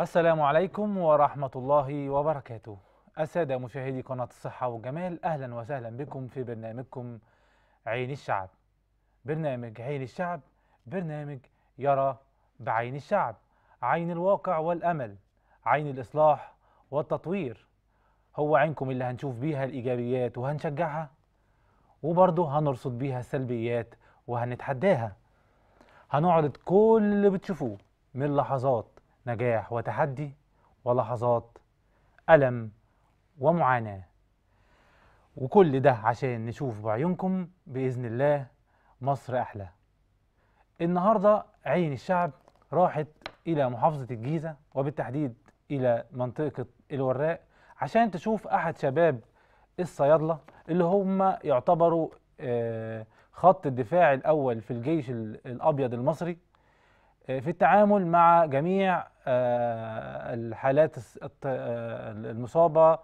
السلام عليكم ورحمة الله وبركاته السادة مشاهدي قناة الصحة والجمال أهلا وسهلا بكم في برنامجكم عين الشعب برنامج عين الشعب برنامج يرى بعين الشعب عين الواقع والأمل عين الإصلاح والتطوير هو عينكم اللي هنشوف بيها الإيجابيات وهنشجعها وبرضه هنرصد بيها السلبيات وهنتحداها هنعرض كل اللي بتشوفوه من لحظات نجاح وتحدي ولحظات ألم ومعاناة وكل ده عشان نشوف بعيونكم بإذن الله مصر أحلى النهاردة عين الشعب راحت إلى محافظة الجيزة وبالتحديد إلى منطقة الوراق عشان تشوف أحد شباب الصيادلة اللي هم يعتبروا آه، خط الدفاع الأول في الجيش الأبيض المصري آه، في التعامل مع جميع آه، الحالات آه، المصابه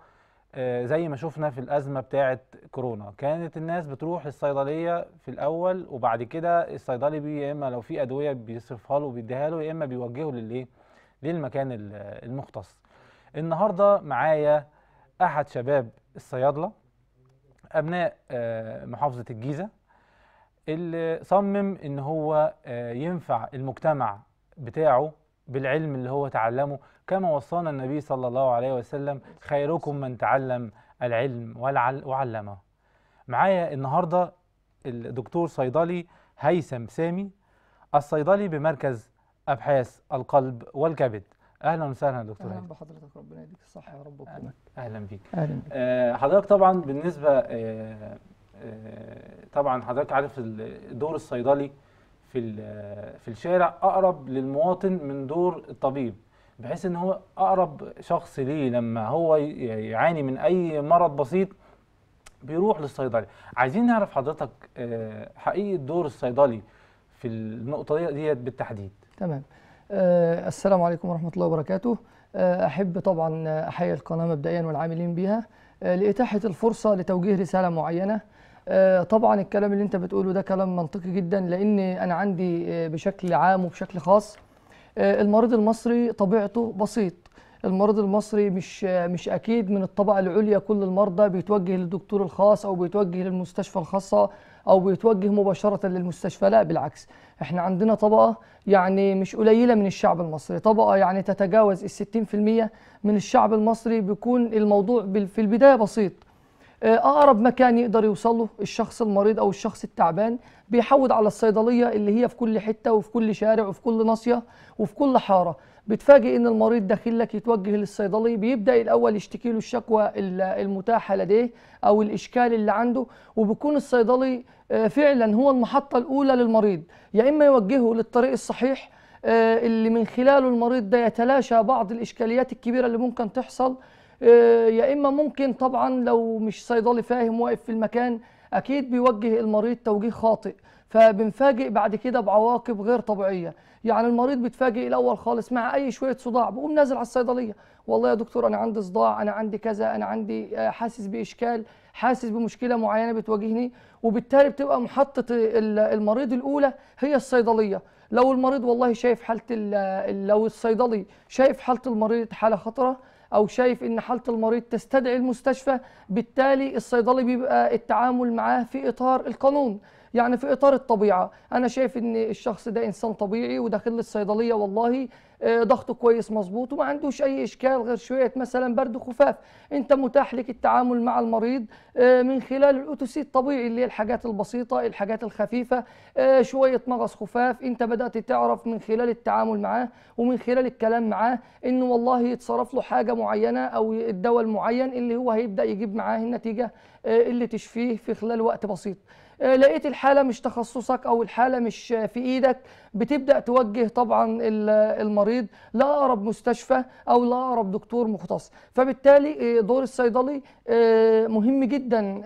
آه، زي ما شفنا في الازمه بتاعه كورونا كانت الناس بتروح للصيدليه في الاول وبعد كده الصيدلي بي يا اما لو في ادويه بيصرفها له وبيديها له يا اما بيوجهه للايه للمكان المختص النهارده معايا احد شباب الصيادله ابناء محافظه الجيزه اللي صمم ان هو ينفع المجتمع بتاعه بالعلم اللي هو تعلمه كما وصانا النبي صلى الله عليه وسلم خيركم من تعلم العلم وعلمه معايا النهارده الدكتور صيدلي هيثم سامي الصيدلي بمركز ابحاث القلب والكبد اهلا وسهلا دكتور اهلا بحضرتك ربنا يديك الصحه يا رب وكرمك اهلا بيك اهلا بيك آه حضرتك طبعا بالنسبه آه آه طبعا حضرتك عارف دور الصيدلي في في الشارع اقرب للمواطن من دور الطبيب بحيث ان هو اقرب شخص ليه لما هو يعاني من اي مرض بسيط بيروح للصيدلي عايزين نعرف حضرتك آه، حقيقه دور الصيدلي في النقطه ديت بالتحديد تمام أه السلام عليكم ورحمه الله وبركاته آه، احب طبعا احيي القناه مبدئيا والعاملين بها آه، لاتاحه الفرصه لتوجيه رساله معينه آه، طبعا الكلام اللي انت بتقوله ده كلام منطقي جدا لان انا عندي آه، بشكل عام وبشكل خاص آه، المريض المصري طبيعته بسيط المريض المصري مش مش اكيد من الطبقه العليا كل المرضى بيتوجه للدكتور الخاص او بيتوجه للمستشفى الخاصه او بيتوجه مباشره للمستشفى لا بالعكس احنا عندنا طبقه يعني مش قليله من الشعب المصري طبقه يعني تتجاوز ال 60% من الشعب المصري بيكون الموضوع في البدايه بسيط آه، اقرب مكان يقدر يوصله الشخص المريض او الشخص التعبان بيحود على الصيدليه اللي هي في كل حته وفي كل شارع وفي كل ناصيه وفي كل حاره بتفاجئ ان المريض داخل لك يتوجه للصيدلي بيبدا الاول يشتكي له الشكوى المتاحه لديه او الاشكال اللي عنده وبيكون الصيدلي آه، فعلا هو المحطه الاولى للمريض يا اما يوجهه للطريق الصحيح آه، اللي من خلاله المريض ده يتلاشى بعض الاشكاليات الكبيره اللي ممكن تحصل آه، يا اما ممكن طبعا لو مش صيدلي فاهم واقف في المكان اكيد بيوجه المريض توجيه خاطئ فبنفاجئ بعد كده بعواقب غير طبيعيه يعني المريض بيتفاجئ الاول خالص مع اي شويه صداع بقوم نازل على الصيدليه والله يا دكتور انا عندي صداع انا عندي كذا انا عندي آه، حاسس باشكال حاسس بمشكله معينه بتواجهني وبالتالي بتبقى محطه المريض الاولى هي الصيدليه لو المريض والله شايف حاله لو الصيدلي شايف حاله المريض حاله خطره او شايف ان حاله المريض تستدعي المستشفى بالتالي الصيدلي بيبقى التعامل معاه في اطار القانون يعني في اطار الطبيعه انا شايف ان الشخص ده انسان طبيعي وداخل الصيدليه والله آه، ضغطه كويس مظبوط وما عندوش اي اشكال غير شويه مثلا برد خفاف انت متاح لك التعامل مع المريض آه، من خلال الاوتوسي الطبيعي اللي هي الحاجات البسيطه الحاجات الخفيفه آه، شويه مغص خفاف انت بدات تعرف من خلال التعامل معاه ومن خلال الكلام معاه انه والله يتصرف له حاجه معينه او الدواء المعين اللي هو هيبدا يجيب معاه النتيجه اللي تشفيه في خلال وقت بسيط آه، لقيت الحالة مش تخصصك أو الحالة مش في إيدك بتبدأ توجه طبعا المريض لأقرب مستشفى أو لأقرب دكتور مختص فبالتالي آه، دور الصيدلي آه، مهم جدا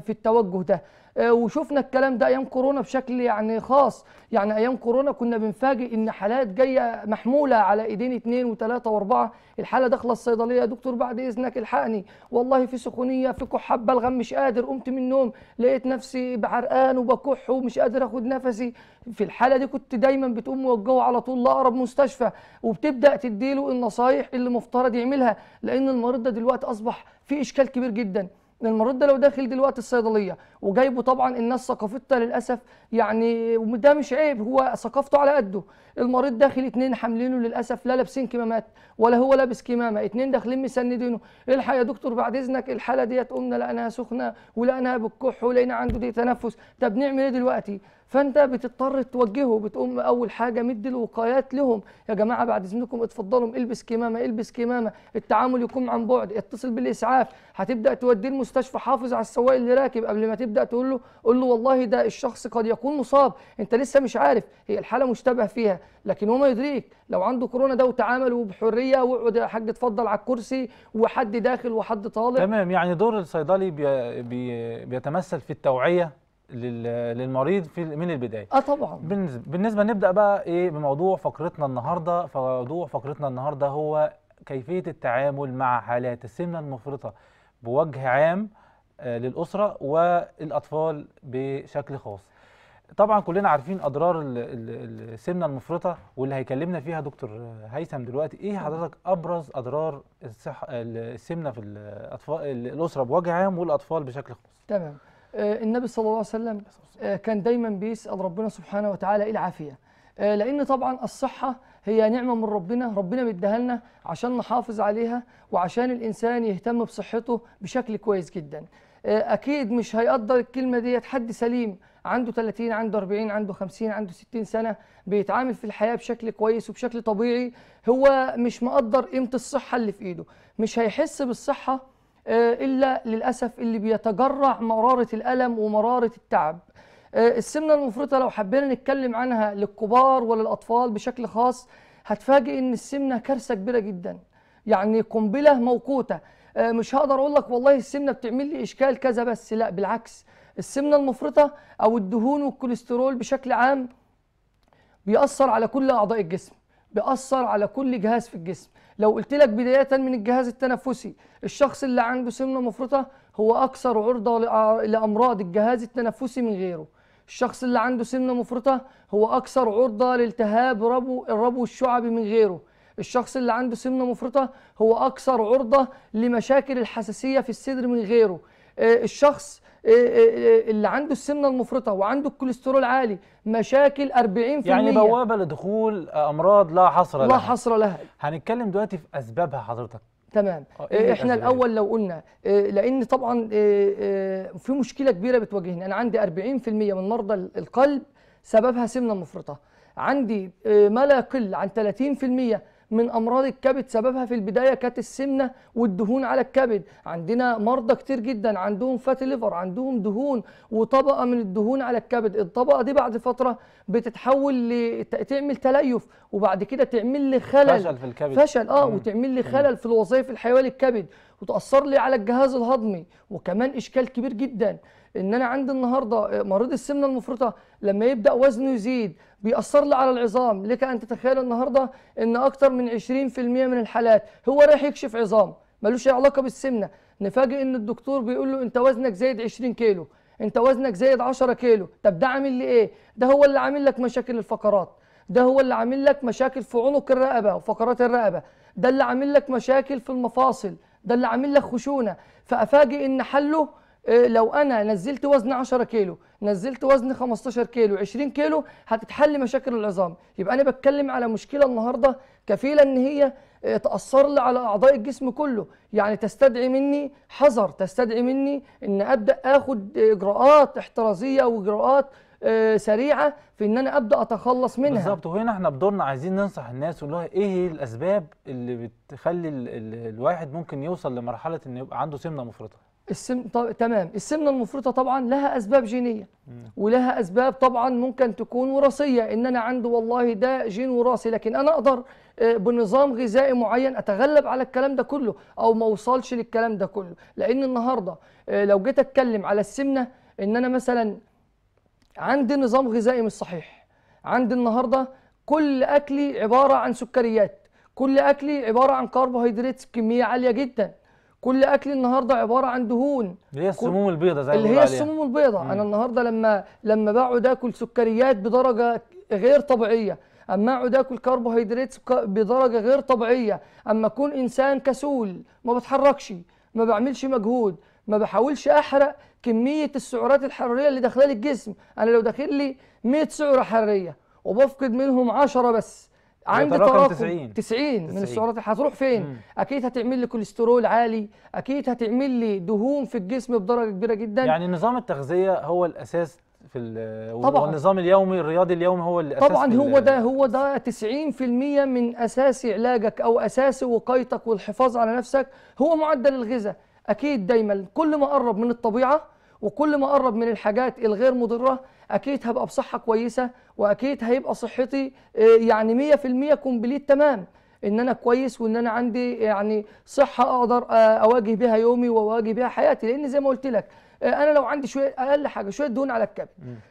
في التوجه ده آه، وشفنا الكلام ده ايام كورونا بشكل يعني خاص يعني ايام كورونا كنا بنفاجئ ان حالات جايه محموله على ايدين اثنين وثلاثه واربعه الحاله داخله الصيدليه يا دكتور بعد اذنك الحقني والله في سخونيه في كحه بلغم مش قادر قمت من النوم لقيت نفسي بعرقان وبكح ومش قادر اخد نفسي في الحاله دي كنت دايما بتقوم موجهه على طول لاقرب مستشفى وبتبدا تديله النصايح اللي مفترض يعملها لان المريض ده دلوقتي اصبح في اشكال كبير جدا المريض ده لو داخل دلوقتي الصيدليه وجايبه طبعا الناس ثقافتها للاسف يعني وده مش عيب هو ثقافته على قده المريض داخل اتنين حاملينه للاسف لا لابسين كمامات ولا هو لابس كمامه اتنين داخلين مسندينه الحق يا دكتور بعد اذنك الحاله ديت قمنا لانها سخنه ولانها بالكح ولقينا عنده ضيق تنفس طب نعمل ايه دلوقتي فانت بتضطر توجهه بتقوم اول حاجه مد الوقايات لهم يا جماعه بعد اذنكم اتفضلوا البس كمامه البس كمامه التعامل يكون عن بعد اتصل بالاسعاف هتبدا توديه المستشفى حافظ على السواق اللي راكب قبل ما تبدا تقول له قول له والله ده الشخص قد يكون مصاب انت لسه مش عارف هي الحاله مشتبه فيها لكن هو ما يدريك لو عنده كورونا ده وتعامل وبحريه واقعد يا حاج اتفضل على الكرسي وحد داخل وحد طالع تمام يعني دور الصيدلي بي بي بيتمثل في التوعيه للمريض في من البدايه اه طبعا بالنسبه, بالنسبة نبدا بقى ايه بموضوع فقرتنا النهارده فموضوع فقرتنا النهارده هو كيفيه التعامل مع حالات السمنه المفرطه بوجه عام آه، للاسره والاطفال بشكل خاص طبعا كلنا عارفين اضرار السمنه المفرطه واللي هيكلمنا فيها دكتور هيثم دلوقتي ايه حضرتك ابرز اضرار الصحه السمنه في الاطفال الاسره بوجه عام والاطفال بشكل خاص تمام آه، النبي صلى الله عليه وسلم آه، كان دايما بيسأل ربنا سبحانه وتعالى إيه العافية آه، لأن طبعا الصحة هي نعمة من ربنا ربنا مديها لنا عشان نحافظ عليها وعشان الإنسان يهتم بصحته بشكل كويس جدا أكيد مش هيقدر الكلمة ديت حد سليم عنده 30 عنده 40 عنده 50 عنده 60 سنة بيتعامل في الحياة بشكل كويس وبشكل طبيعي هو مش مقدر قيمة الصحة اللي في إيده مش هيحس بالصحة آه، إلا للأسف اللي بيتجرع مرارة الألم ومرارة التعب آه، السمنة المفرطة لو حبينا نتكلم عنها للكبار وللأطفال بشكل خاص هتفاجئ إن السمنة كارثة كبيرة جدا يعني قنبلة موقوتة آه، مش هقدر أقول لك والله السمنة بتعمل لي إشكال كذا بس لا بالعكس السمنة المفرطة أو الدهون والكوليسترول بشكل عام بيأثر على كل أعضاء الجسم بيأثر على كل جهاز في الجسم لو قلت لك بداية من الجهاز التنفسي الشخص اللي عنده سمنة مفرطة هو أكثر عرضة لأمراض آه، الجهاز التنفسي من غيره الشخص اللي عنده سمنة مفرطة هو أكثر عرضة لالتهاب ربو الربو الشعبي من غيره الشخص اللي عنده سمنة مفرطة هو أكثر عرضة لمشاكل الحساسية في الصدر من غيره آه، الشخص إيه، إيه، إيه، اللي عنده السمنه المفرطه وعنده الكوليسترول عالي مشاكل 40% يعني بوابه لدخول امراض لا حصر لها لا حصر لها هنتكلم دلوقتي في اسبابها حضرتك تمام آه، إيه احنا الاول لو قلنا لان طبعا في مشكله كبيره بتواجهني انا عندي 40% من مرضى القلب سببها سمنه مفرطه عندي ما لا يقل عن 30% من امراض الكبد سببها في البدايه كانت السمنه والدهون على الكبد عندنا مرضى كتير جدا عندهم فات ليفر عندهم دهون وطبقه من الدهون على الكبد الطبقه دي بعد فتره بتتحول لتعمل تعمل تليف وبعد كده تعمل لي خلل فشل في الكبد فشل اه وتعمل لي خلل في الوظائف الحيويه للكبد وتاثر لي على الجهاز الهضمي وكمان اشكال كبير جدا ان انا عندي النهارده مريض السمنه المفرطه لما يبدا وزنه يزيد بيأثر لي على العظام لك ان تتخيل النهارده ان اكتر من 20% من الحالات هو رايح يكشف عظام ملوش اي علاقه بالسمنه نفاجئ ان الدكتور بيقول له انت وزنك زايد 20 كيلو انت وزنك زايد 10 كيلو طب ده عامل لي ايه ده هو اللي عامل لك مشاكل الفقرات ده هو اللي عامل لك مشاكل في عنق الرقبه وفقرات الرقبه ده اللي عامل لك مشاكل في المفاصل ده اللي عامل لك خشونه فافاجئ ان حله إيه، لو انا نزلت وزن 10 كيلو نزلت وزن 15 كيلو 20 كيلو هتتحل مشاكل العظام يبقى انا بتكلم على مشكله النهارده كفيله ان هي إيه، تاثر لي على اعضاء الجسم كله يعني تستدعي مني حذر تستدعي مني ان ابدا اخد اجراءات احترازيه واجراءات إيه، سريعه في ان انا ابدا اتخلص منها بالظبط وهنا احنا بدورنا عايزين ننصح الناس ونقول ايه الاسباب اللي بتخلي الواحد ممكن يوصل لمرحله انه يبقى عنده سمنه مفرطه السم طب... تمام السمنه المفرطه طبعا لها اسباب جينيه ولها اسباب طبعا ممكن تكون وراثيه ان انا عندي والله ده جين وراثي لكن انا اقدر آه، بنظام غذائي معين اتغلب على الكلام ده كله او ما اوصلش للكلام ده كله لان النهارده آه، لو جيت اتكلم على السمنه ان انا مثلا عندي نظام غذائي مش صحيح عندي النهارده كل اكلي عباره عن سكريات كل اكلي عباره عن كربوهيدرات بكميه عاليه جدا كل اكلي النهارده عباره عن دهون اللي هي السموم البيضاء زي اللي هي السموم البيضاء انا النهارده لما لما بقعد اكل سكريات بدرجه غير طبيعيه اما اقعد اكل كربوهيدرات بدرجه غير طبيعيه اما اكون انسان كسول ما بتحركش ما بعملش مجهود ما بحاولش احرق كميه السعرات الحراريه اللي داخله لي الجسم انا لو داخل لي 100 سعره حراريه وبفقد منهم 10 بس عند تراكم 90 90 من السعرات هتروح فين؟ مم. اكيد هتعمل لي كوليسترول عالي، اكيد هتعمل لي دهون في الجسم بدرجه كبيره جدا يعني نظام التغذيه هو الاساس في طبعا والنظام اليومي الرياضي اليومي هو الاساس طبعا هو ده هو ده 90% من اساس علاجك او اساس وقايتك والحفاظ على نفسك هو معدل الغذاء اكيد دايما كل ما قرب من الطبيعه وكل ما قرب من الحاجات الغير مضره اكيد هبقى بصحه كويسه واكيد هيبقى صحتي آه، يعني 100% كومبليت تمام ان انا كويس وان انا عندي يعني صحه اقدر آه، اواجه بيها يومي واواجه بيها حياتي لان زي ما قلت لك آه، انا لو عندي شويه اقل حاجه شويه دهون على الكبد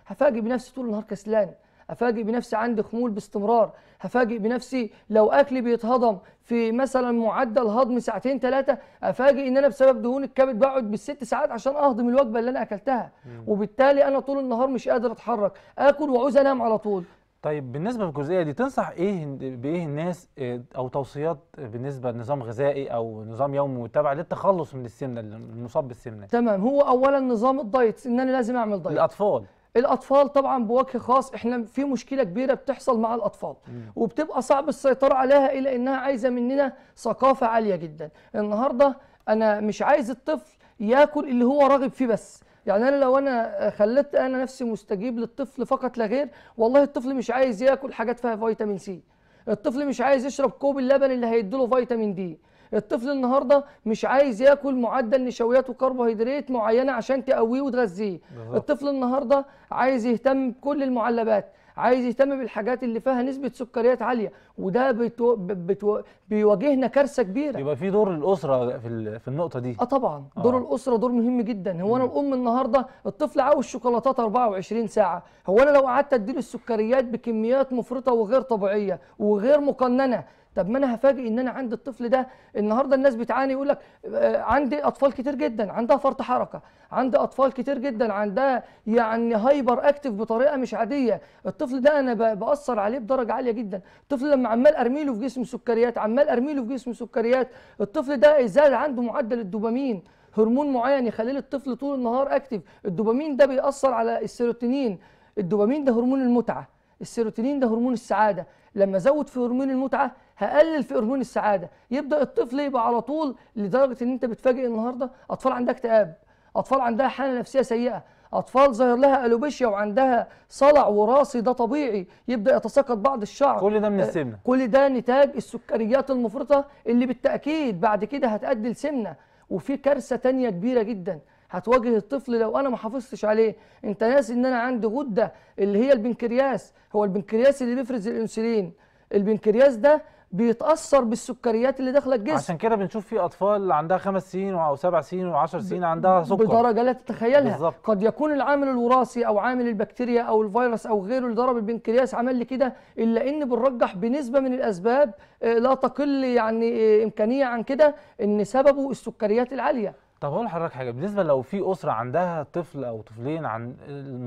هفاجئ بنفسي طول النهار كسلان أفاجئ بنفسي عندي خمول باستمرار هفاجئ بنفسي لو أكلي بيتهضم في مثلا معدل هضم ساعتين ثلاثة أفاجئ إن أنا بسبب دهون الكبد بقعد بالست ساعات عشان أهضم الوجبة اللي أنا أكلتها وبالتالي أنا طول النهار مش قادر أتحرك آكل واعوز أنام على طول طيب بالنسبه للجزئيه دي تنصح ايه بايه الناس آه، او توصيات بالنسبه لنظام غذائي او نظام يومي متابع للتخلص من السمنه المصاب بالسمنه تمام هو اولا نظام الدايتس ان انا لازم اعمل دايت للاطفال الاطفال طبعا بوجه خاص احنا في مشكله كبيره بتحصل مع الاطفال وبتبقى صعب السيطره عليها الا انها عايزه مننا ثقافه عاليه جدا النهارده انا مش عايز الطفل ياكل اللي هو راغب فيه بس يعني انا لو انا خليت انا نفسي مستجيب للطفل فقط لا غير والله الطفل مش عايز ياكل حاجات فيها فيتامين سي الطفل مش عايز يشرب كوب اللبن اللي هيديله فيتامين دي الطفل النهارده مش عايز ياكل معدل نشويات وكربوهيدرات معينه عشان تقويه وتغذيه الطفل النهارده عايز يهتم بكل المعلبات عايز يهتم بالحاجات اللي فيها نسبه سكريات عاليه وده بتو... بتو... بيواجهنا كارثه كبيره يبقى في دور الاسره في ال... في النقطه دي اه طبعا آه. دور الاسره دور مهم جدا هو انا الام النهارده الطفل عاوز شوكولاتات 24 ساعه هو انا لو قعدت اديله السكريات بكميات مفرطه وغير طبيعيه وغير مقننه طب ما انا هفاجئ ان انا عندي الطفل ده النهارده الناس بتعاني يقول لك آه، عندي اطفال كتير جدا عندها فرط حركه عندي اطفال كتير جدا عندها يعني هايبر اكتف بطريقه مش عاديه الطفل ده انا باثر عليه بدرجه عاليه جدا الطفل لما عمال ارميله في جسم سكريات عمال ارميله في جسم سكريات الطفل ده زاد عنده معدل الدوبامين هرمون معين يخلي الطفل طول النهار اكتف الدوبامين ده بيأثر على السيروتونين الدوبامين ده هرمون المتعه السيروتونين ده هرمون السعاده لما زود في هرمون المتعه هقلل في هرمون السعاده يبدا الطفل يبقى على طول لدرجه ان انت بتفاجئ النهارده اطفال عندها اكتئاب اطفال عندها حاله نفسيه سيئه اطفال ظاهر لها الوبيشيا وعندها صلع وراثي ده طبيعي يبدا يتساقط بعض الشعر كل ده من آه، السمنه كل ده نتاج السكريات المفرطه اللي بالتاكيد بعد كده هتؤدي لسمنه وفي كارثه تانية كبيره جدا هتواجه الطفل لو انا ما حافظتش عليه انت ناسي ان انا عندي غده اللي هي البنكرياس هو البنكرياس اللي بيفرز الانسولين البنكرياس ده بيتاثر بالسكريات اللي داخله الجسم عشان كده بنشوف في اطفال عندها خمس سنين او سبع سنين و10 سنين عندها سكر بدرجه لا تتخيلها بالزبط. قد يكون العامل الوراثي او عامل البكتيريا او الفيروس او غيره اللي ضرب البنكرياس عمل لي كده الا ان بنرجح بنسبه من الاسباب آه، لا تقل يعني آه، امكانيه عن كده ان سببه السكريات العاليه طب هقول لحضرتك حاجه بالنسبه لو في اسره عندها طفل او طفلين عن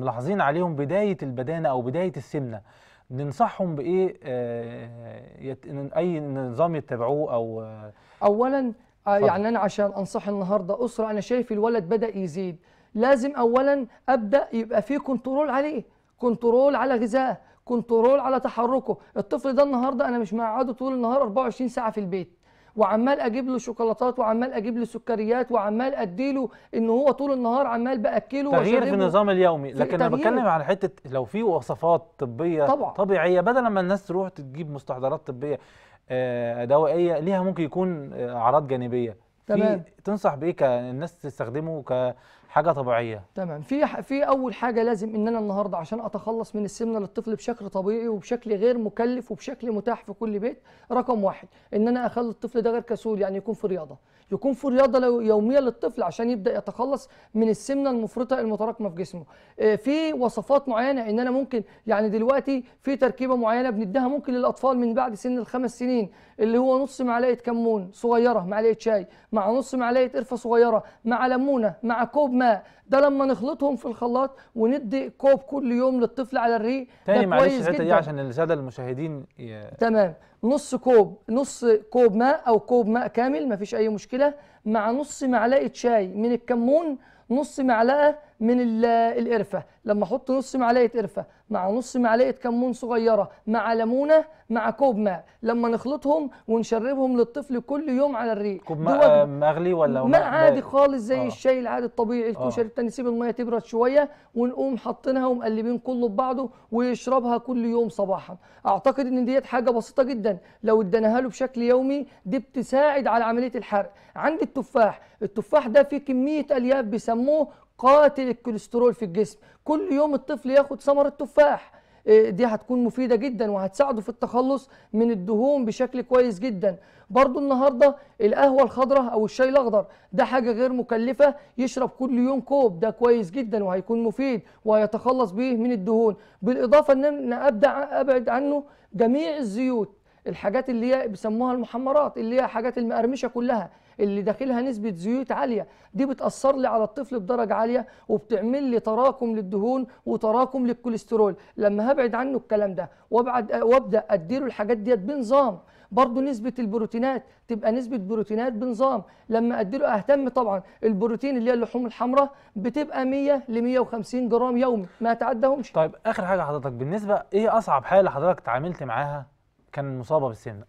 ملاحظين عليهم بدايه البدانه او بدايه السمنه ننصحهم بايه آه، يت... اي نظام يتبعوه او آه، اولا آه، فضل. يعني انا عشان انصح النهارده اسره انا شايف الولد بدا يزيد لازم اولا ابدا يبقى في كنترول عليه كنترول على غذائه كنترول على تحركه الطفل ده النهارده انا مش مقعده طول النهار 24 ساعه في البيت وعمال اجيب له شوكولاتات وعمال اجيب له سكريات وعمال اديله ان هو طول النهار عمال باكله تغيير في النظام اليومي لكن انا بتكلم على حته لو في وصفات طبيه طبعا. طبيعيه بدل ما الناس تروح تجيب مستحضرات طبيه آه، دوائيه ليها ممكن يكون آه، اعراض جانبيه تمام تنصح بايه كالناس تستخدمه ك حاجه طبيعيه تمام في في اول حاجه لازم ان انا النهارده عشان اتخلص من السمنه للطفل بشكل طبيعي وبشكل غير مكلف وبشكل متاح في كل بيت رقم واحد ان انا اخلي الطفل ده غير كسول يعني يكون في رياضه يكون في رياضه يوميه للطفل عشان يبدا يتخلص من السمنه المفرطه المتراكمه في جسمه آه، في وصفات معينه ان انا ممكن يعني دلوقتي في تركيبه معينه بنديها ممكن للاطفال من بعد سن الخمس سنين اللي هو نص معلقه كمون صغيره معلقه شاي مع نص معلقه قرفه صغيره مع ليمونه مع كوب ماء ده لما نخلطهم في الخلاط وندي كوب كل يوم للطفل على الريق تاني معلش الحته دي عشان الساده المشاهدين ي... تمام نص كوب نص كوب ماء او كوب ماء كامل مفيش اي مشكله مع نص معلقه شاي من الكمون نص معلقه من القرفة لما احط نص معلقة قرفة مع نص معلقة كمون صغيرة مع ليمونة مع كوب ماء لما نخلطهم ونشربهم للطفل كل يوم على الريق كوب ماء آه، مغلي ولا ماء عادي خالص زي آه. الشاي العادي الطبيعي آه. الكشري التاني نسيب المية تبرد شوية ونقوم حاطينها ومقلبين كله ببعضه ويشربها كل يوم صباحا اعتقد ان ديت حاجة بسيطة جدا لو اديناها له بشكل يومي دي بتساعد على عملية الحرق عند التفاح التفاح ده فيه كمية الياف بيسموه قاتل الكوليسترول في الجسم كل يوم الطفل ياخد ثمرة تفاح آه، دي هتكون مفيدة جدا وهتساعده في التخلص من الدهون بشكل كويس جدا برضو النهاردة القهوة الخضراء أو الشاي الأخضر ده حاجة غير مكلفة يشرب كل يوم كوب ده كويس جدا وهيكون مفيد وهيتخلص به من الدهون بالإضافة أن أبدأ أبعد عنه جميع الزيوت الحاجات اللي هي بيسموها المحمرات اللي هي حاجات المقرمشة كلها اللي داخلها نسبه زيوت عاليه دي بتاثر لي على الطفل بدرجه عاليه وبتعمل لي تراكم للدهون وتراكم للكوليسترول لما هبعد عنه الكلام ده وابعد وابدا اديله الحاجات ديت بنظام برضه نسبة البروتينات تبقى نسبة بروتينات بنظام لما أديله أهتم طبعا البروتين اللي هي اللحوم الحمراء بتبقى 100 ل 150 جرام يومي ما تعدهمش طيب آخر حاجة حضرتك بالنسبة إيه أصعب حالة حضرتك تعاملت معاها كان مصابة بالسمنة؟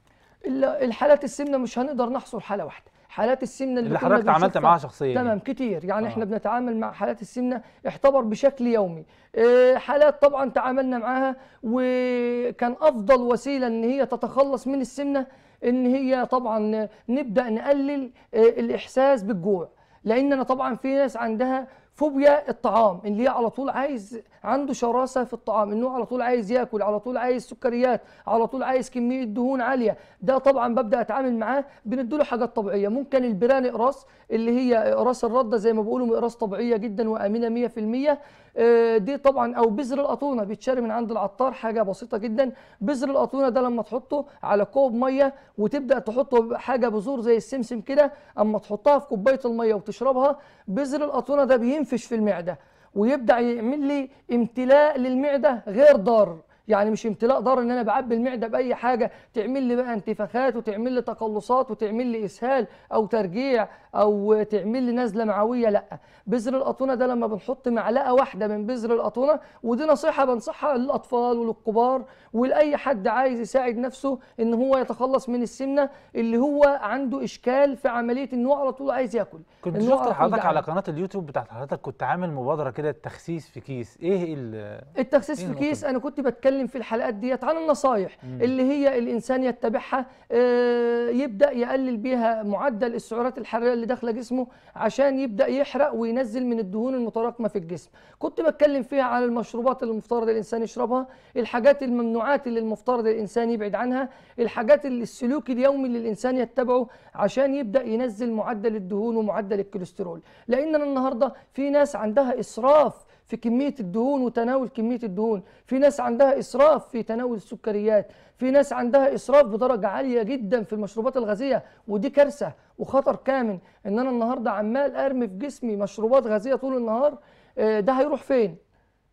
الحالات السمنة مش هنقدر نحصر حالة واحدة حالات السمنه اللي, اللي حضرتك تعاملت معاها شخصيا تمام كتير يعني آه. احنا بنتعامل مع حالات السمنه احتبر بشكل يومي آه، حالات طبعا تعاملنا معاها وكان افضل وسيله ان هي تتخلص من السمنه ان هي طبعا نبدا نقلل آه، الاحساس بالجوع لاننا طبعا في ناس عندها فوبيا الطعام اللي على طول عايز عنده شراسه في الطعام انه على طول عايز ياكل على طول عايز سكريات على طول عايز كميه دهون عاليه ده طبعا ببدا اتعامل معاه بنديله حاجات طبيعيه ممكن البران اقراص اللي هي اقراص الرده زي ما بيقولوا اقراص طبيعيه جدا وامنه 100% آه، دي طبعا او بذر الاطونه بيتشري من عند العطار حاجه بسيطه جدا بذر الاطونه ده لما تحطه على كوب ميه وتبدا تحطه حاجه بذور زي السمسم كده اما تحطها في كوبايه الميه وتشربها بذر الاطونه ده بينفش في المعده ويبدا يعمل لي امتلاء للمعده غير ضار يعني مش امتلاء ضار ان انا بعبي المعده باي حاجه تعمل لي بقى انتفاخات وتعمل لي تقلصات وتعمل لي اسهال او ترجيع او تعمل لي نزله معويه لا بذر الاطونه ده لما بنحط معلقه واحده من بذر الاطونه ودي نصيحه بنصحها للاطفال وللكبار ولاي حد عايز يساعد نفسه ان هو يتخلص من السمنه اللي هو عنده اشكال في عمليه ان هو على طول عايز ياكل كنت شفت حضرتك على قناه اليوتيوب بتاعت حضرتك كنت عامل مبادره كده التخسيس في كيس ايه التخسيس إيه في كيس انا كنت بتكلم بنتكلم في الحلقات ديت عن النصايح مم. اللي هي الانسان يتبعها آه، يبدا يقلل بيها معدل السعرات الحراريه اللي داخله جسمه عشان يبدا يحرق وينزل من الدهون المتراكمه في الجسم كنت بتكلم فيها على المشروبات اللي المفترض الانسان يشربها الحاجات الممنوعات اللي المفترض الانسان يبعد عنها الحاجات اللي السلوك اليومي اللي الانسان يتبعه عشان يبدا ينزل معدل الدهون ومعدل الكوليسترول لان النهارده في ناس عندها اسراف في كمية الدهون وتناول كمية الدهون في ناس عندها إسراف في تناول السكريات في ناس عندها إسراف بدرجة عالية جدا في المشروبات الغازية ودي كارثة وخطر كامن إن أنا النهاردة عمال أرمي في جسمي مشروبات غازية طول النهار آه، ده هيروح فين؟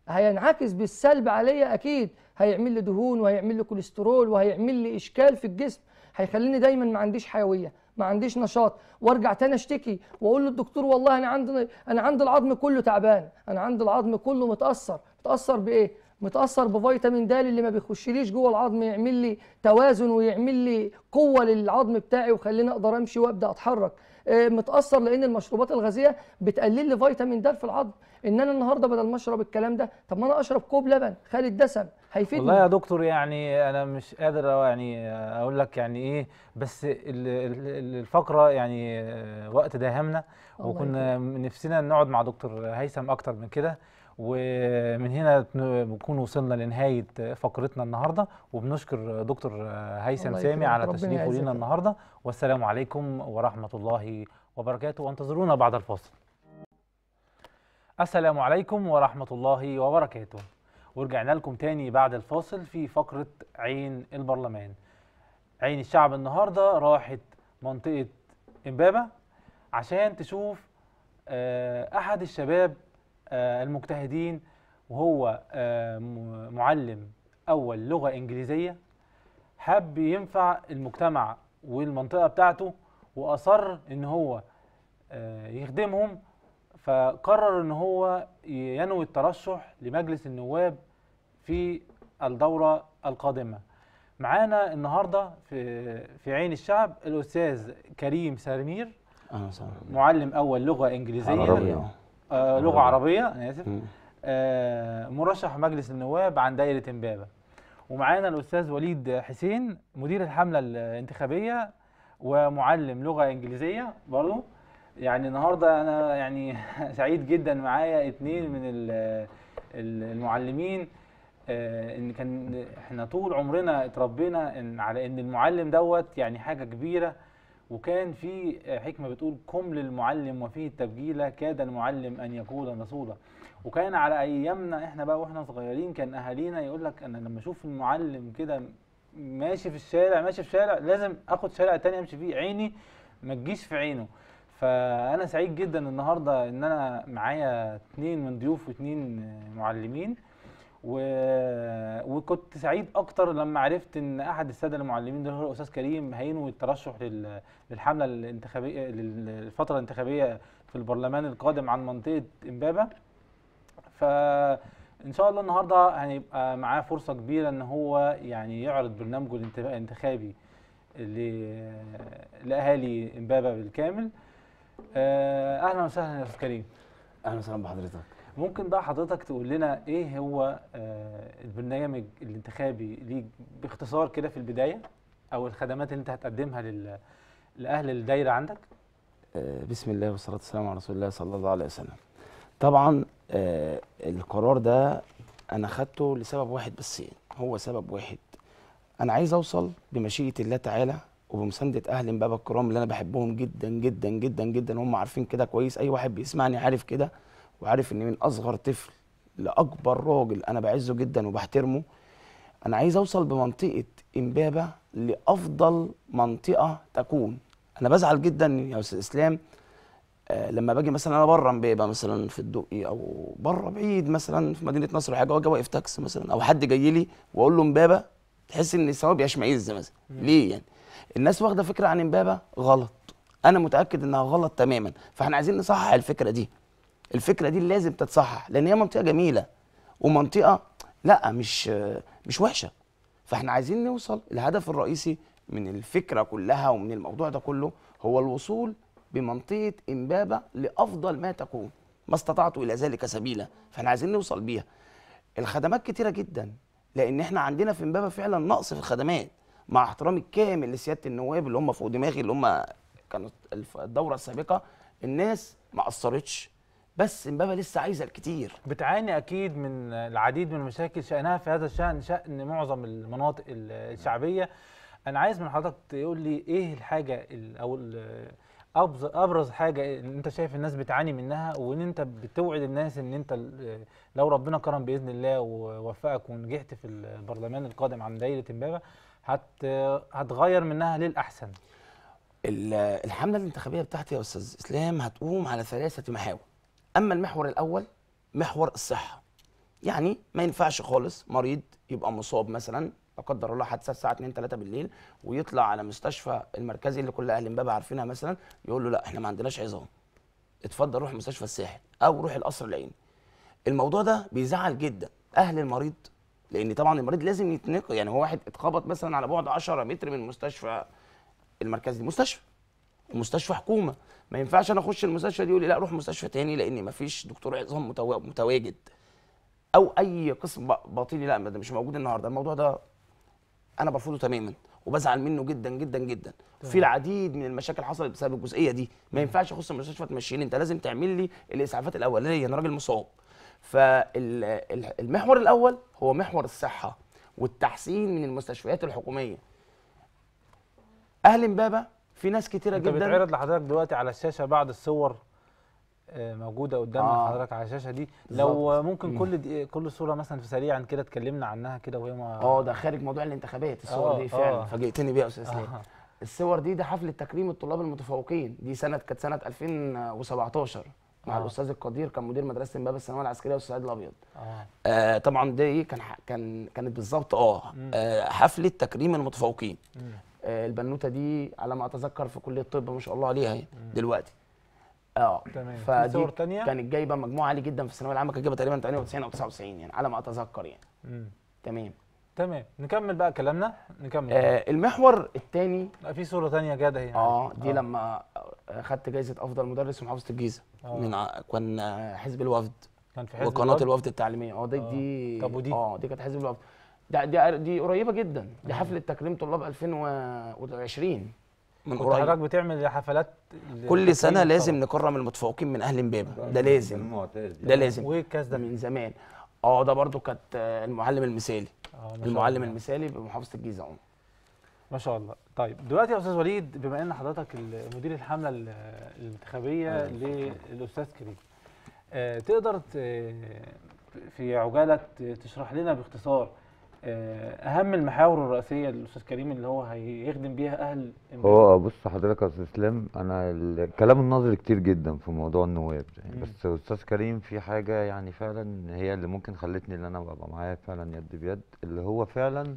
هينعكس بالسلب عليا أكيد هيعمل لي دهون وهيعمل لي كوليسترول وهيعمل لي إشكال في الجسم هيخليني دايما ما عنديش حيوية ما عنديش نشاط وارجع تاني اشتكي واقول للدكتور والله انا عندي انا عندي العظم كله تعبان انا عندي العظم كله متاثر متاثر بايه متاثر بفيتامين د اللي ما بيخشليش جوه العظم يعمل لي توازن ويعمل لي قوه للعظم بتاعي وخليني اقدر امشي وابدا اتحرك آه، متاثر لان المشروبات الغازيه بتقلل لي فيتامين د في العظم ان انا النهارده بدل ما اشرب الكلام ده طب ما انا اشرب كوب لبن خالي الدسم هيفيدني والله يا دكتور يعني انا مش قادر يعني اقول لك يعني ايه بس الفقره يعني وقت داهمنا وكنا نفسنا نقعد مع دكتور هيثم اكتر من كده ومن هنا بنكون وصلنا لنهايه فقرتنا النهارده وبنشكر دكتور هيثم سامي على تشريفه لينا النهارده والسلام عليكم ورحمه الله وبركاته وانتظرونا بعد الفاصل السلام عليكم ورحمة الله وبركاته ورجعنا لكم تاني بعد الفاصل في فقرة عين البرلمان عين الشعب النهاردة راحت منطقة إمبابة عشان تشوف آه، أحد الشباب آه، المجتهدين وهو آه، معلم أول لغة إنجليزية حب ينفع المجتمع والمنطقة بتاعته وأصر إن هو يخدمهم فقرر ان هو ينوي الترشح لمجلس النواب في الدوره القادمه معانا النهارده في في عين الشعب الاستاذ كريم سرمير معلم اول لغه انجليزيه عربية. آه لغه عربيه انا اسف آه مرشح مجلس النواب عن دائره امبابه ومعانا الاستاذ وليد حسين مدير الحمله الانتخابيه ومعلم لغه انجليزيه برضه يعني النهارده انا يعني سعيد جدا معايا اتنين من المعلمين آه، ان كان احنا طول عمرنا اتربينا إن على ان المعلم دوت يعني حاجه كبيره وكان في حكمه بتقول قم للمعلم وفيه التبجيله كاد المعلم ان يقول رسولا وكان على ايامنا احنا بقى واحنا صغيرين كان اهالينا يقول لك انا لما اشوف المعلم كده ماشي في الشارع ماشي في شارع لازم اخد شارع تاني امشي فيه عيني ما تجيش في عينه فانا سعيد جدا النهارده ان انا معايا اتنين من ضيوف واتنين معلمين و... وكنت سعيد اكتر لما عرفت ان احد الساده المعلمين ده هو الاستاذ كريم هينوي الترشح لل... للحمله الانتخابيه للفتره الانتخابيه في البرلمان القادم عن منطقه امبابه ف ان شاء الله النهارده هيبقى معاه فرصه كبيره ان هو يعني يعرض برنامجه الانتخابي ل... لاهالي امبابه بالكامل آه، اهلا وسهلا يا استاذ كريم اهلا وسهلا بحضرتك ممكن بقى حضرتك تقول لنا ايه هو آه، البرنامج الانتخابي ليك باختصار كده في البدايه او الخدمات اللي انت هتقدمها لاهل الدايره عندك آه، بسم الله والصلاه والسلام على رسول الله صلى الله عليه وسلم طبعا القرار ده انا خدته لسبب واحد بس هو سبب واحد انا عايز اوصل بمشيئه الله تعالى وبمسانده اهل امبابه الكرام اللي انا بحبهم جدا جدا جدا جدا هم عارفين كده كويس اي واحد بيسمعني عارف كده وعارف اني من اصغر طفل لاكبر راجل انا بعزه جدا وبحترمه انا عايز اوصل بمنطقه امبابه لافضل منطقه تكون انا بزعل جدا يا استاذ اسلام آه لما باجي مثلا انا بره امبابه مثلا في الدقي او بره بعيد مثلا في مدينه نصر حاجه واجي واقف تاكسي مثلا او حد جاي لي واقول له امبابه تحس ان الثواب يشمئز مثلا ليه يعني الناس واخده فكره عن امبابه غلط انا متاكد انها غلط تماما فاحنا عايزين نصحح الفكره دي الفكره دي لازم تتصحح لان هي منطقه جميله ومنطقه لا مش مش وحشه فاحنا عايزين نوصل الهدف الرئيسي من الفكره كلها ومن الموضوع ده كله هو الوصول بمنطقه امبابه لافضل ما تكون ما استطعت الى ذلك سبيلا فاحنا عايزين نوصل بيها الخدمات كتيره جدا لان احنا عندنا في امبابه فعلا نقص في الخدمات مع احترامي الكامل لسياده النواب اللي هم فوق دماغي اللي هم كانوا الدوره السابقه الناس ما قصرتش بس امبابه لسه عايزه الكتير بتعاني اكيد من العديد من المشاكل شانها في هذا الشان شان معظم المناطق الشعبيه انا عايز من حضرتك تقول لي ايه الحاجه او ابرز حاجه انت شايف الناس بتعاني منها وان انت بتوعد الناس ان انت لو ربنا كرم باذن الله ووفقك ونجحت في البرلمان القادم عن دايره امبابه هت هتغير منها للاحسن الحمله الانتخابيه بتاعتي يا استاذ اسلام هتقوم على ثلاثه محاور اما المحور الاول محور الصحه يعني ما ينفعش خالص مريض يبقى مصاب مثلا لا قدر الله حادثه الساعه 2 3 بالليل ويطلع على مستشفى المركزي اللي كل اهل امبابه عارفينها مثلا يقول له لا احنا ما عندناش عظام اتفضل روح مستشفى الساحل او روح القصر العيني الموضوع ده بيزعل جدا اهل المريض لان طبعا المريض لازم يتنقل يعني هو واحد اتخبط مثلا على بعد 10 متر من المستشفى دي مستشفى مستشفى حكومه ما ينفعش انا اخش المستشفى دي يقول لي لا روح مستشفى تاني لان ما فيش دكتور عظام متواجد او اي قسم باطني لا ده مش موجود النهارده الموضوع ده انا برفضه تماما وبزعل منه جدا جدا جدا طيب. في العديد من المشاكل حصلت بسبب الجزئيه دي ما ينفعش اخش المستشفى تمشيني انت لازم تعمل لي الاسعافات الاوليه انا راجل مصاب فالمحور الاول هو محور الصحه والتحسين من المستشفيات الحكوميه اهل امبابه في ناس كتيره انت جدا بتعرض لحضرتك دلوقتي على الشاشه بعض الصور آه، موجوده قدام آه. حضرتك على الشاشه دي لو بالزبط. ممكن كل كل صوره مثلا في سريعا كده اتكلمنا عنها كده وهي ما اه ده خارج موضوع الانتخابات الصور آه دي فعلا آه. فاجئتني بيها يا استاذ آه. الصور دي ده حفله تكريم الطلاب المتفوقين دي سنه كانت سنه 2017 مع آه. الاستاذ القدير كان مدير مدرسه امبابه الثانويه العسكريه والصعيد الابيض آه. آه طبعا دي كان كان كانت بالظبط آه, اه حفله تكريم المتفوقين آه البنوته دي على ما اتذكر في كليه الطب ما شاء الله عليها اهي دلوقتي اه تمام فدي صور تانية؟ كانت جايبه مجموعه عالي جدا في الثانويه العامه كانت جايبه تقريبا 98 او 99 يعني على ما اتذكر يعني مم. تمام تمام نكمل بقى كلامنا نكمل آه المحور الثاني بقى في صوره ثانيه جاده هنا اه دي آه. لما خدت جائزه افضل مدرس في محافظه الجيزه آه. من ع... كان حزب الوفد كان في حزب وقناه الوفد, الوفد التعليميه اه دي آه. دي طب ودي اه دي كانت حزب الوفد ده دي دي قريبه جدا دي آه. حفله تكريم طلاب 2020 من قريب حضرتك بتعمل حفلات كل سنه لازم نكرم المتفوقين من اهل امبابه آه. ده لازم ده لازم الكاس ده من زمان اه ده برضو كانت آه، المعلم المثالي اه، المعلم الله. المثالي بمحافظه الجيزه عمر ما شاء الله طيب دلوقتي يا استاذ وليد بما ان حضرتك مدير الحمله الانتخابيه للاستاذ كريم آه، تقدر في عجاله تشرح لنا باختصار آه، اهم المحاور الرئيسيه للاستاذ كريم اللي هو هيخدم بيها اهل هو آه، بص حضرتك يا استاذ اسلام انا الكلام النظري كتير جدا في موضوع النواب يعني بس استاذ كريم في حاجه يعني فعلا هي اللي ممكن خلتني ان انا ابقى معاه فعلا يد بيد اللي هو فعلا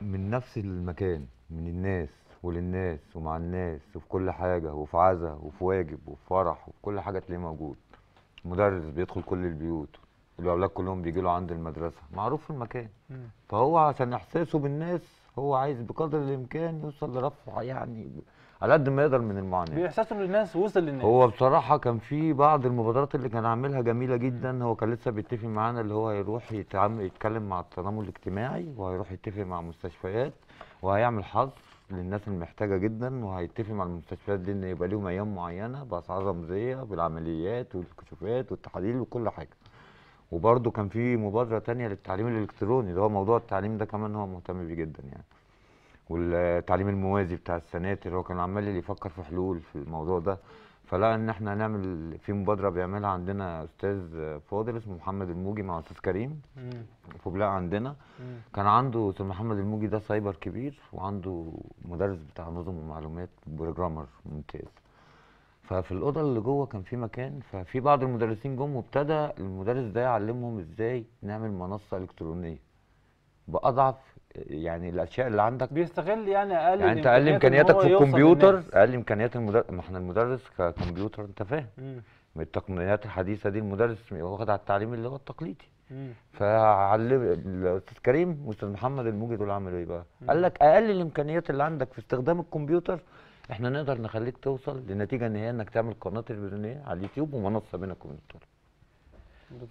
من نفس المكان من الناس وللناس ومع الناس وفي كل حاجه وفي عزا وفي واجب وفي فرح وفي كل حاجه تلاقيه موجود مدرس بيدخل كل البيوت الاولاد كلهم بيجوا له عند المدرسه معروف في المكان فهو عشان احساسه بالناس هو عايز بقدر الامكان يوصل لرفع يعني على قد ما يقدر من المعاناه بيحسسه للناس وصل للناس هو بصراحه كان في بعض المبادرات اللي كان عاملها جميله جدا هو كان لسه بيتفق معانا اللي هو هيروح يتكلم مع التنمر الاجتماعي وهيروح يتفق مع مستشفيات وهيعمل حظر للناس المحتاجه جدا وهيتفق مع المستشفيات دي ان يبقى لهم ايام معينه باسعار رمزيه بالعمليات والكشوفات والتحاليل وكل حاجه وبرده كان في مبادره تانية للتعليم الالكتروني اللي هو موضوع التعليم ده كمان هو مهتم بيه جدا يعني والتعليم الموازي بتاع السناتر هو كان عمال يفكر في حلول في الموضوع ده فلقى ان احنا نعمل في مبادره بيعملها عندنا استاذ فاضل اسمه محمد الموجي مع استاذ كريم في بلاء عندنا مم. كان عنده استاذ محمد الموجي ده سايبر كبير وعنده مدرس بتاع نظم ومعلومات بروجرامر ممتاز ففي الاوضه اللي جوه كان في مكان ففي بعض المدرسين جم وابتدى المدرس ده يعلمهم ازاي نعمل منصه الكترونيه باضعف يعني الاشياء اللي عندك بيستغل يعني اقل يعني انت اقل امكانياتك في الكمبيوتر اقل امكانيات المدرس ما احنا المدرس ككمبيوتر انت فاهم من التقنيات الحديثه دي المدرس واخد على التعليم اللي هو التقليدي فعلم الاستاذ كريم واستاذ محمد الموجي دول عملوا ايه بقى؟ قال لك اقل الامكانيات اللي عندك في استخدام الكمبيوتر احنا نقدر نخليك توصل لنتيجه ان هي انك تعمل قناه تلفزيونيه على اليوتيوب ومنصه بينك وبين الطلبه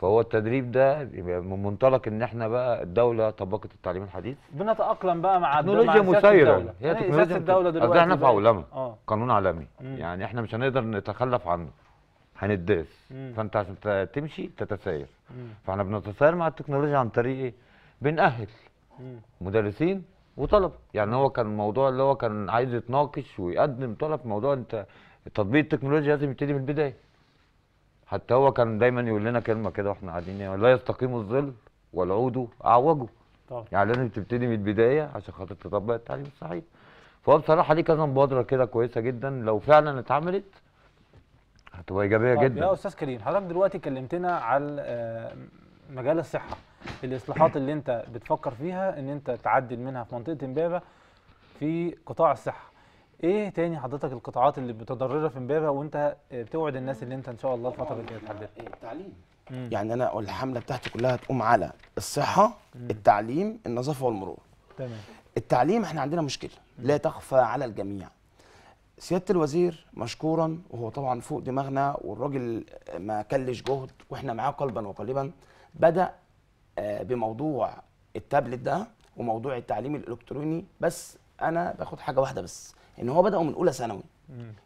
فهو التدريب ده من منطلق ان احنا بقى الدوله طبقت التعليم الحديث بنتاقلم بقى مع تكنولوجيا مسيره هي تكنولوجيا الدوله دلوقتي احنا في عولمه آه. قانون عالمي مم. يعني احنا مش هنقدر نتخلف عنه هنتداس فانت عشان تمشي تتساير فاحنا بنتساير مع التكنولوجيا عن طريق ايه بنأهل مدرسين وطلب يعني هو كان الموضوع اللي هو كان عايز يتناقش ويقدم طلب موضوع انت تطبيق التكنولوجيا لازم يبتدي من البدايه حتى هو كان دايما يقول لنا كلمه كده واحنا قاعدين يعني، لا يستقيم الظل والعود اعوجه يعني لازم تبتدي من البدايه عشان خاطر تطبق التعليم الصحيح فهو بصراحه ليه كذا مبادره كده كويسه جدا لو فعلا اتعملت هتبقى ايجابيه طيب، جدا يا استاذ كريم حضرتك دلوقتي كلمتنا على آه، مجال الصحه الاصلاحات اللي انت بتفكر فيها ان انت تعدل منها في منطقه امبابه في قطاع الصحه ايه تاني حضرتك القطاعات اللي متضرره في امبابه وانت بتوعد الناس اللي انت ان شاء الله الفتره الجايه تحددها إيه، التعليم يعني انا الحمله بتاعتي كلها تقوم على الصحه مم. التعليم النظافه والمرور تمام التعليم احنا عندنا مشكله لا تخفى على الجميع سياده الوزير مشكورا وهو طبعا فوق دماغنا والراجل ما كلش جهد واحنا معاه قلبا وقالبا بدا آه، بموضوع التابلت ده وموضوع التعليم الالكتروني بس انا باخد حاجه واحده بس ان هو بداوا من اولى ثانوي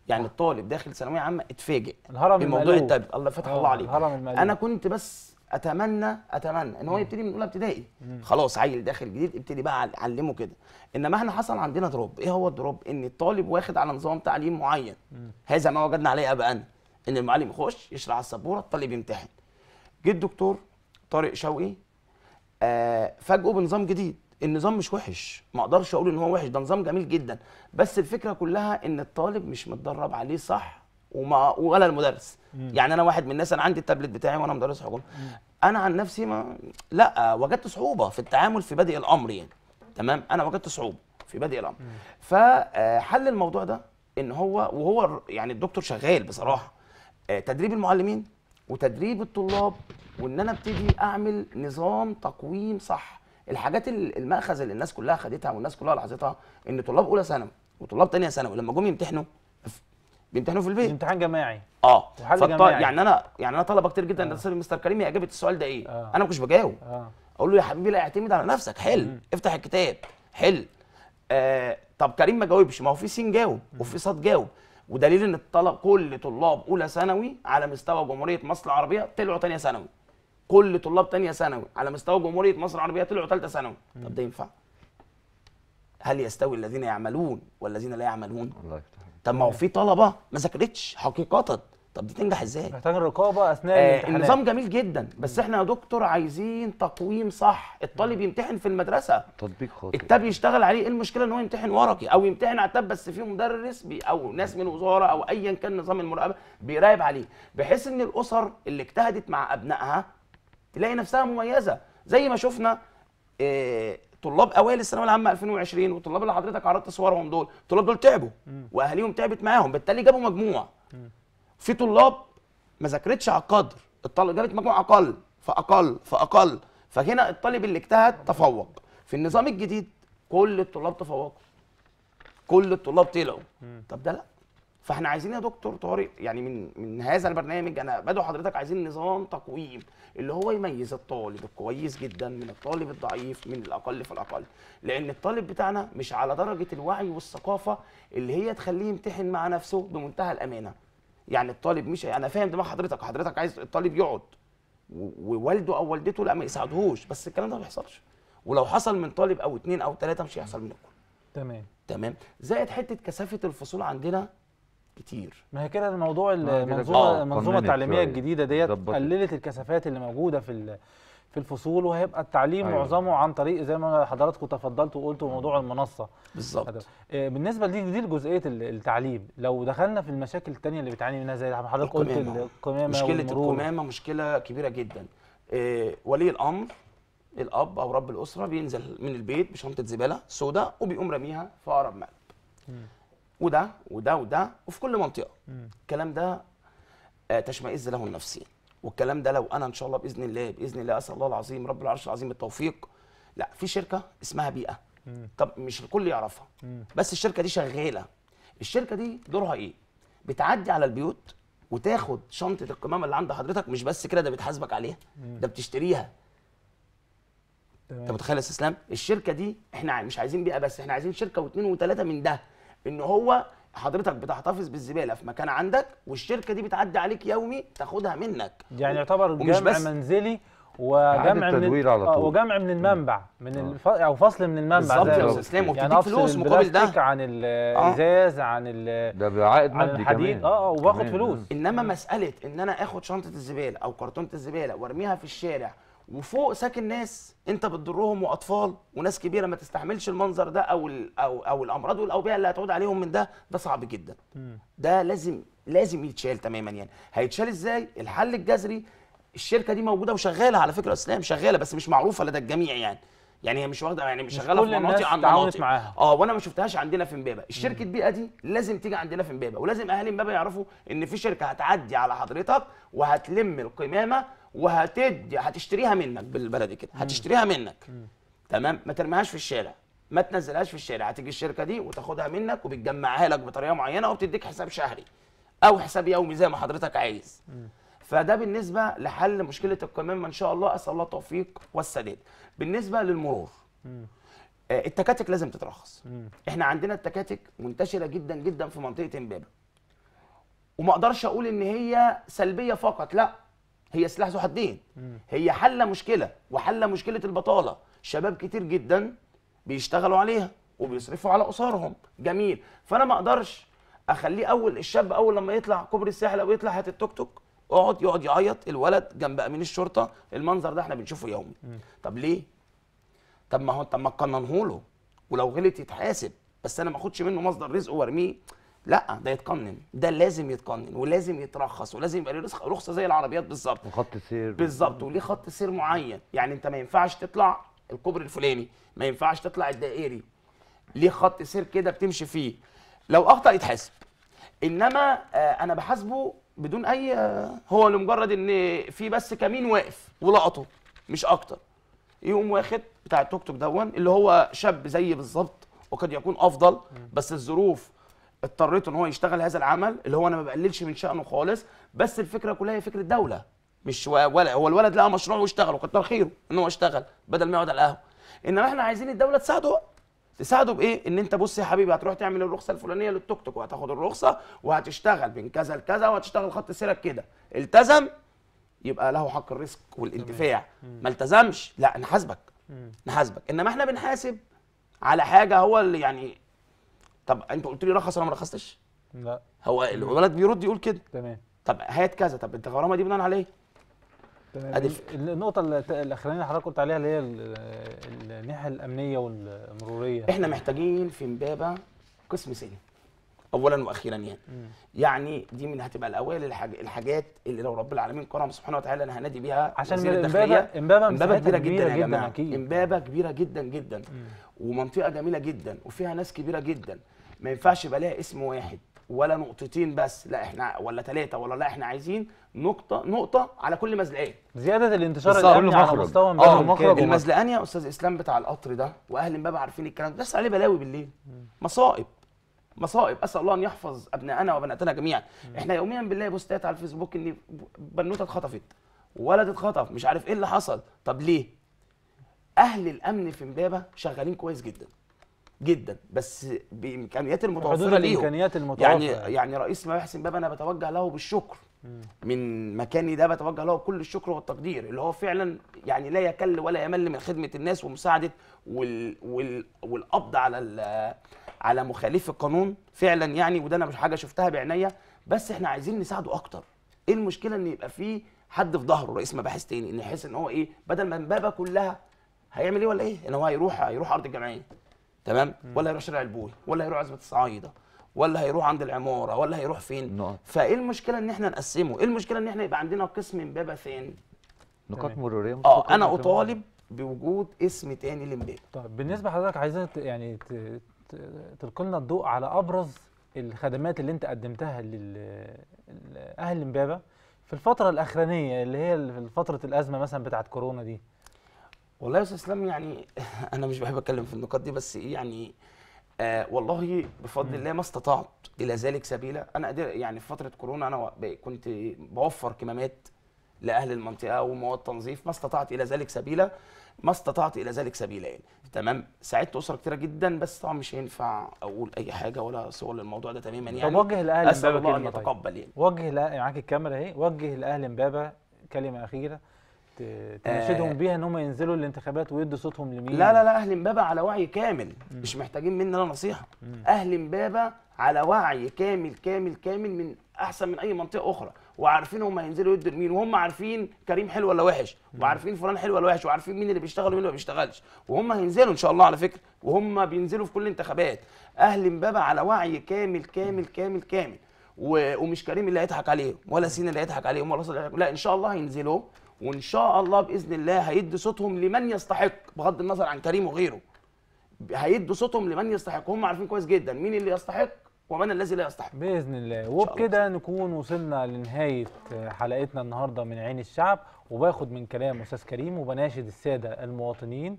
يعني الطالب داخل ثانويه عامه اتفاجئ بموضوع التابلت الله يفتح آه، الله عليك الهرم انا كنت بس اتمنى اتمنى ان هو يبتدي من اولى ابتدائي خلاص عيل داخل جديد ابتدي بقى علمه كده انما احنا حصل عندنا دروب ايه هو الدروب ان الطالب واخد على نظام تعليم معين هذا ما وجدنا عليه ابائنا ان المعلم يخش يشرح على السبوره الطالب يمتحن جه الدكتور طارق شوقي آه، فاجئوا بنظام جديد النظام مش وحش ما اقدرش اقول ان هو وحش ده نظام جميل جدا بس الفكره كلها ان الطالب مش متدرب عليه صح وما ولا المدرس مم. يعني انا واحد من الناس انا عندي التابلت بتاعي وانا مدرس حكومه انا عن نفسي ما لا وجدت صعوبه في التعامل في بادئ الامر يعني تمام انا وجدت صعوبه في بادئ الامر مم. فحل آه، الموضوع ده ان هو وهو يعني الدكتور شغال بصراحه آه، تدريب المعلمين وتدريب الطلاب وان انا ابتدي اعمل نظام تقويم صح الحاجات الماخذ اللي الناس كلها خدتها والناس كلها لاحظتها ان طلاب اولى ثانوي وطلاب ثانيه ثانوي لما جم يمتحنوا بيمتحنوا في البيت امتحان جماعي اه فط... جماعي. يعني انا يعني انا طلبه كتير جدا آه. مستر كريم يا اجابه السؤال ده ايه آه. انا ما كنتش بجاوب آه. اقول له يا حبيبي لا اعتمد على نفسك حل م. افتح الكتاب حل آه طب كريم ما جاوبش ما هو في سين جاوب وفي صاد جاوب ودليل ان الطلب كل طلاب اولى ثانوي على مستوى جمهوريه مصر العربيه طلعوا ثانيه ثانوي كل طلاب ثانيه ثانوي على مستوى جمهوريه مصر العربيه طلعوا ثالثه ثانوي طب ده ينفع هل يستوي الذين يعملون والذين لا يعملون الله طب ما هو في طلبه ما ذاكرتش حقيقه طب دي تنجح ازاي؟ محتاج الرقابه اثناء آه الامتحانات النظام جميل جدا بس احنا يا دكتور عايزين تقويم صح، الطالب يمتحن في المدرسه تطبيق خاطئ التاب يشتغل عليه، ايه المشكله ان هو يمتحن ورقي او يمتحن على التاب بس في مدرس بي او ناس من الوزاره او ايا كان نظام المراقبه بيراقب عليه، بحيث ان الاسر اللي اجتهدت مع ابنائها تلاقي نفسها مميزه، زي ما شفنا آه طلاب اوائل الثانويه العامه 2020 والطلاب اللي حضرتك عرضت صورهم دول، الطلاب دول تعبوا واهاليهم تعبت معاهم، بالتالي جابوا مجموع. في طلاب ما ذاكرتش على القدر الطالب جابت مجموع اقل فاقل فاقل فهنا الطالب اللي اجتهد تفوق في النظام الجديد كل الطلاب تفوقوا كل الطلاب طلعوا طب ده لا فاحنا عايزين يا دكتور طارق يعني من من هذا البرنامج انا بدعو حضرتك عايزين نظام تقويم اللي هو يميز الطالب الكويس جدا من الطالب الضعيف من الاقل في الاقل لان الطالب بتاعنا مش على درجه الوعي والثقافه اللي هي تخليه يمتحن مع نفسه بمنتهى الامانه يعني الطالب مش انا فاهم دماغ حضرتك حضرتك عايز الطالب يقعد ووالده او والدته لا ما يساعدهوش بس الكلام ده ما بيحصلش ولو حصل من طالب او اثنين او ثلاثه مش هيحصل من الكل تمام تمام زائد حته كثافه الفصول عندنا كتير ما هي كده الموضوع المنظومه المنظومه آه، التعليميه الجديده ديت قللت الكثافات اللي موجوده في في الفصول وهيبقى التعليم أيوة. معظمه عن طريق زي ما حضراتكم تفضلتوا وقلتوا موضوع المنصه بالظبط آه، بالنسبه لدي دي لجزئيه التعليم لو دخلنا في المشاكل الثانيه اللي بتعاني منها زي حضرتك قلت القمامه مشكله والمرور. القمامه مشكله كبيره جدا آه، ولي الامر الاب او رب الاسره بينزل من البيت بشنطه زباله سوداء وبيقوم راميها في اقرب مقلب وده وده وده وفي كل منطقه الكلام ده آه، تشمئز له النفسين والكلام ده لو انا ان شاء الله باذن الله باذن الله اسال الله العظيم رب العرش العظيم التوفيق لا في شركه اسمها بيئه طب مش الكل يعرفها بس الشركه دي شغاله الشركه دي دورها ايه بتعدي على البيوت وتاخد شنطه القمامه اللي عند حضرتك مش بس كده ده بتحاسبك عليها ده بتشتريها انت متخيل يا اسلام الشركه دي احنا مش عايزين بيئه بس احنا عايزين شركه واثنين وثلاثه من ده ان هو حضرتك بتحتفظ بالزباله في مكان عندك والشركه دي بتعدي عليك يومي تاخدها منك يعني يعتبر جمع منزلي وجمع من على آه، طول. وجمع من المنبع من آه. الف... او فصل من المنبع بالظبط يا استاذ اسلام وبتديك يعني فلوس مقابل ده عن آه. الازاز آه. عن ال ده بعائد مادي الحديد اه اه وباخد فلوس انما مساله ان انا اخد شنطه الزباله او كرتونه الزباله وارميها في الشارع وفوق ساكن ناس انت بتضرهم واطفال وناس كبيره ما تستحملش المنظر ده او او او الامراض والاوبئه اللي هتعود عليهم من ده ده صعب جدا ده لازم لازم يتشال تماما يعني هيتشال ازاي الحل الجذري الشركه دي موجوده وشغاله على فكره اسلام شغاله بس مش معروفه لدى الجميع يعني يعني هي مش واخده يعني مش شغاله في مناطق عن مناطق اه وانا ما شفتهاش عندنا في امبابه الشركه بيئه دي لازم تيجي عندنا في امبابه ولازم اهالي امبابه يعرفوا ان في شركه هتعدي على حضرتك وهتلم القمامه وهتدي هتشتريها منك بالبلدي كده هتشتريها منك تمام ما ترميهاش في الشارع ما تنزلهاش في الشارع هتيجي الشركه دي وتاخدها منك وبتجمعها لك بطريقه معينه وبتديك حساب شهري او حساب يومي زي ما حضرتك عايز فده بالنسبه لحل مشكله القمامه ان شاء الله اسال الله التوفيق والسداد بالنسبه للمرور آه، التكاتك لازم تترخص احنا عندنا التكاتك منتشره جدا جدا في منطقه امبابه وما اقدرش اقول ان هي سلبيه فقط لا هي سلاح ذو حدين هي حل مشكله وحل مشكله البطاله شباب كتير جدا بيشتغلوا عليها وبيصرفوا على اسرهم جميل فانا ما اقدرش اخليه اول الشاب اول لما يطلع كوبري الساحل او يطلع هات التوك توك اقعد يقعد يعيط الولد جنب امين الشرطه المنظر ده احنا بنشوفه يومي طب ليه طب ما هو طب ما تقننهوله له ولو غلط يتحاسب بس انا ما اخدش منه مصدر رزق وارميه لا ده يتقنن ده لازم يتقنن ولازم يترخص ولازم يبقى له رخصه زي العربيات بالظبط وخط سير بالظبط وليه خط سير معين يعني انت ما ينفعش تطلع الكوبري الفلاني ما ينفعش تطلع الدائري ليه خط سير كده بتمشي فيه لو اخطا يتحاسب انما آه، انا بحاسبه بدون اي آه، هو لمجرد ان في بس كمين واقف ولقطه مش اكتر يقوم واخد بتاع التوك توك دون اللي هو شاب زيي بالظبط وقد يكون افضل بس الظروف اضطريته ان هو يشتغل هذا العمل اللي هو انا ما بقللش من شانه خالص بس الفكره كلها هي فكره دوله مش ولا هو الولد لقى مشروع واشتغل وكتر خيره ان هو اشتغل بدل ما يقعد على القهوه انما احنا عايزين الدوله تساعده تساعده بايه ان انت بص يا حبيبي هتروح تعمل الرخصه الفلانيه للتوك توك وهتاخد الرخصه وهتشتغل من كذا لكذا وهتشتغل خط سيرك كده التزم يبقى له حق الرزق والانتفاع ما التزمش لا نحاسبك نحاسبك انما احنا بنحاسب على حاجه هو اللي يعني طب انت قلت لي رخص انا ما رخصتش لا هو الولد بيرد يقول كده تمام طب هات كذا طب انت غرامه دي بناء على ايه تمام النقطه الاخرانيه اللي حضرتك قلت عليها اللي هي الناحيه الامنيه والمروريه احنا محتاجين في امبابه قسم سني اولا واخيرا يعني مم. يعني دي من هتبقى الاوائل الحاج... الحاجات اللي لو رب العالمين كرم سبحانه وتعالى انا هنادي بيها عشان امبابه امبابه امبابه كبيره, كبيرة جدا, جماعه امبابه كبيره جدا جدا مم. ومنطقه جميله جدا وفيها ناس كبيره جدا ما ينفعش يبقى ليها اسم واحد ولا نقطتين بس لا احنا ولا ثلاثه ولا لا احنا عايزين نقطه نقطه على كل مزلقان زياده الانتشار على مستوى آه، المخرج المزلقان يا استاذ اسلام بتاع القطر ده واهل امبابه عارفين الكلام ده بس عليه بلاوي بالليل مصائب مصائب اسال الله ان يحفظ ابنائنا وبناتنا جميعا مم. احنا يوميا بنلاقي بوستات على الفيسبوك ان بنوته اتخطفت ولد اتخطف مش عارف ايه اللي حصل طب ليه اهل الامن في امبابه شغالين كويس جدا جدا بس بامكانيات المتوفره ليهم الامكانيات المتوفره يعني يعني رئيس ما امبابه باب انا بتوجه له بالشكر من مكاني ده بتوجه له كل الشكر والتقدير اللي هو فعلا يعني لا يكل ولا يمل من خدمه الناس ومساعده وال وال والقبض على على مخالف القانون فعلا يعني وده انا مش حاجه شفتها بعينيا بس احنا عايزين نساعده اكتر ايه المشكله ان يبقى في حد في ظهره رئيس مباحث تاني ان يحس ان هو ايه بدل ما امبابه كلها هيعمل ايه ولا ايه ان هو هيروح هيروح ارض الجمعيه تمام ولا هيروح شارع البول ولا هيروح عزبه الصعايده ولا هيروح عند العماره ولا هيروح فين نقط. نعم. فايه المشكله ان احنا نقسمه ايه المشكله ان احنا يبقى عندنا قسم فين نقاط مروريه اه انا اطالب بوجود اسم تاني لمبابي طيب بالنسبه لحضرتك عايزين يعني تلقي لنا الضوء على ابرز الخدمات اللي انت قدمتها لاهل امبابه في الفتره الاخرانيه اللي هي فتره الازمه مثلا بتاعه كورونا دي والله يا استاذ اسلام يعني انا مش بحب اتكلم في النقاط دي بس ايه يعني آه والله بفضل الله ما استطعت الى ذلك سبيلا انا قدر يعني في فتره كورونا انا كنت بوفر كمامات لاهل المنطقه ومواد تنظيف ما استطعت الى ذلك سبيلا ما استطعت الى ذلك سبيلا يعني تمام ساعدت اسره كثيره جدا بس طبعا مش هينفع اقول اي حاجه ولا صور للموضوع ده تماما يعني طب وجه لاهل امبابه كلمه طيب. يتقبل يعني وجه معاك الكاميرا اهي وجه لاهل امبابه كلمه اخيره آه، تناشدهم آه بيها ان هم ينزلوا الانتخابات ويدوا صوتهم لمين لا لا لا اهل امبابه على وعي كامل مم. مش محتاجين مننا نصيحه مم. اهل امبابه على وعي كامل كامل كامل من احسن من اي منطقه اخرى وعارفين هم هينزلوا يدوا لمين وهم عارفين كريم حلو ولا وحش وعارفين فلان حلو ولا وحش وعارفين مين اللي بيشتغل ومين اللي ما بيشتغلش وهم هينزلوا ان شاء الله على فكره وهم بينزلوا في كل الانتخابات اهل امبابه على وعي كامل كامل كامل كامل ومش كريم اللي هيضحك عليهم ولا سين اللي هيضحك عليهم ولا لا ان شاء الله هينزلوا وان شاء الله باذن الله هيدي صوتهم لمن يستحق بغض النظر عن كريم وغيره هيدوا صوتهم لمن يستحق هم عارفين كويس جدا مين اللي يستحق ومن الذي لا يستحق باذن الله وبكده نكون وصلنا لنهايه حلقتنا النهارده من عين الشعب وباخد من كلام استاذ كريم وبناشد الساده المواطنين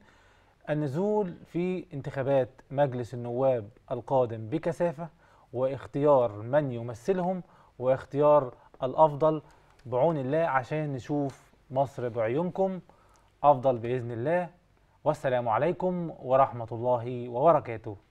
النزول في انتخابات مجلس النواب القادم بكثافه واختيار من يمثلهم واختيار الافضل بعون الله عشان نشوف مصر بعيونكم أفضل بإذن الله والسلام عليكم ورحمة الله وبركاته